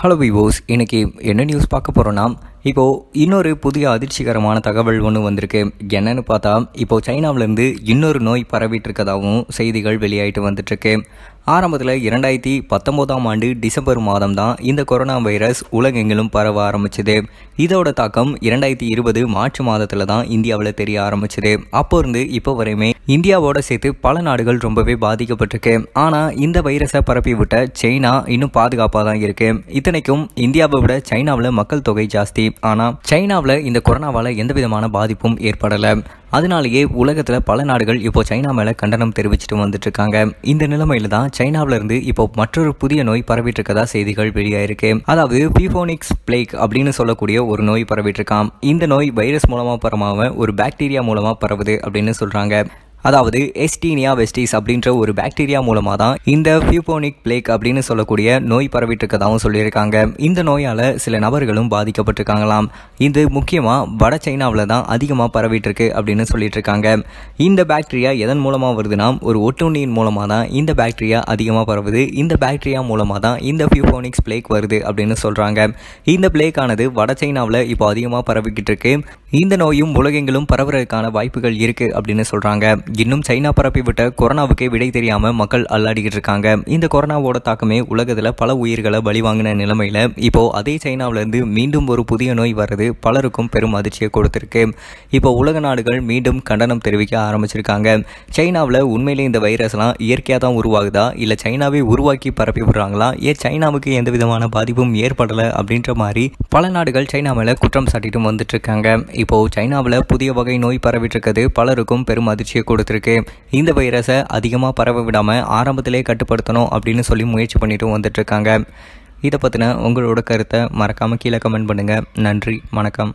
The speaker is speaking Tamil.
ஹலோ விவோஸ் இன்றைக்கி என்ன நியூஸ் பார்க்க போகிறோன்னா இப்போது இன்னொரு புதிய அதிர்ச்சிகரமான தகவல் ஒன்று வந்திருக்கு என்னன்னு பார்த்தா இப்போது சைனாவிலேருந்து இன்னொரு நோய் பரவிட்டு இருக்கதாகவும் செய்திகள் வெளியாகிட்டு வந்துட்டுருக்கு ஆரம்பத்தில் இரண்டாயிரத்தி பத்தொம்போதாம் ஆண்டு டிசம்பர் மாதம் தான் இந்த கொரோனா வைரஸ் உலகெங்கிலும் பரவ ஆரம்பிச்சது இதோட தாக்கம் இரண்டாயிரத்தி இருபது மார்ச் மாதத்தில் தான் இந்தியாவில் தெரிய ஆரம்பிச்சது அப்போ இருந்து இப்போ வரையுமே இந்தியாவோட சேர்த்து பல நாடுகள் ரொம்பவே பாதிக்கப்பட்டிருக்கு ஆனால் இந்த வைரஸை பரப்பி விட்ட சைனா இன்னும் பாதுகாப்பாக தான் இருக்கு இத்தனைக்கும் இந்தியாவை விட சைனாவில் மக்கள் தொகை ஜாஸ்தி ஆனால் சைனாவில் இந்த கொரோனாவால் எந்த விதமான பாதிப்பும் ஏற்படலை அதனாலேயே உலகத்தில் பல நாடுகள் இப்போ சைனா மேலே கண்டனம் தெரிவிச்சுட்டு வந்துட்டு இருக்காங்க இந்த நிலைமையில தான் சைனாவிலிருந்து இப்போ மற்றொரு புதிய நோய் பரவிட்டு இருக்கதா செய்திகள் வெளியாயிருக்கு அதாவது பிஃபோனிக்ஸ் பிளேக் அப்படின்னு சொல்லக்கூடிய ஒரு நோய் பரவிட்டு இருக்கான் இந்த நோய் வைரஸ் மூலமாக பரவாமல் ஒரு பாக்டீரியா மூலமாக பரவுது அப்படின்னு சொல்கிறாங்க அதாவது எஸ்டீனியா வெஸ்டிஸ் அப்படின்ற ஒரு பாக்டீரியா மூலமாக தான் இந்த ஃபியூபோனிக் பிளேக் அப்படின்னு சொல்லக்கூடிய நோய் பரவிட்டு இருக்கதாகவும் சொல்லியிருக்காங்க இந்த நோயால் சில நபர்களும் பாதிக்கப்பட்டிருக்காங்களாம் இது முக்கியமாக வட சைனாவில் தான் அதிகமாக பரவிட்டு இருக்கு அப்படின்னு சொல்லிட்டு இருக்காங்க இந்த பாக்டீரியா எதன் மூலமாக வருதுன்னா ஒரு ஒட்டுண்ணியின் மூலமாக தான் இந்த பாக்டீரியா அதிகமாக பரவுது இந்த பாக்டீரியா மூலமாக தான் இந்த ஃபியூபோனிக்ஸ் பிளேக் வருது அப்படின்னு சொல்கிறாங்க இந்த பிளேக்கானது வட சைனாவில் இப்போ அதிகமாக பரவிக்கிட்டு இருக்கு இந்த நோயும் உலகெங்கிலும் பரவுறதுக்கான வாய்ப்புகள் இருக்குது அப்படின்னு சொல்கிறாங்க இன்னும் சைனா பரப்பி விட்ட கொரோனாவுக்கே விடை தெரியாம மக்கள் அல்லாடிக்கிட்டு இருக்காங்க இந்த கொரோனாவோட தாக்கமே உலகத்துல பல உயிர்களை பலிவாங்கின நிலைமையில இப்போ அதே சைனாவில இருந்து மீண்டும் ஒரு புதிய நோய் வர்றது பலருக்கும் பெரும் அதிர்ச்சியை கொடுத்திருக்கு இப்போ உலக நாடுகள் மீண்டும் கண்டனம் தெரிவிக்க ஆரம்பிச்சிருக்காங்க சைனாவில் உண்மையிலே இந்த வைரஸ்லாம் இயற்கையாக தான் உருவாகுதா இல்லை சைனாவே உருவாக்கி பரப்பி விடுறாங்களா ஏன் சைனாவுக்கு எந்த விதமான பாதிப்பும் ஏற்படலை அப்படின்ற மாதிரி பல நாடுகள் சைனா மேலே குற்றம் சாட்டிட்டு வந்துட்டு இருக்காங்க இப்போ சைனாவில் புதிய வகை நோய் பரவிட்டு இருக்கிறது பலருக்கும் பெரும் அதிர்ச்சியை கொடு கொடுத்துருக்கு இந்த வைரஸை அதிகமாக பரவ விடாமல் ஆரம்பத்திலே கட்டுப்படுத்தணும் அப்படின்னு சொல்லி முயற்சி பண்ணிட்டு வந்துட்டுருக்காங்க இதை பற்றின உங்களோட கருத்தை மறக்காமல் கீழே கமெண்ட் பண்ணுங்கள் நன்றி வணக்கம்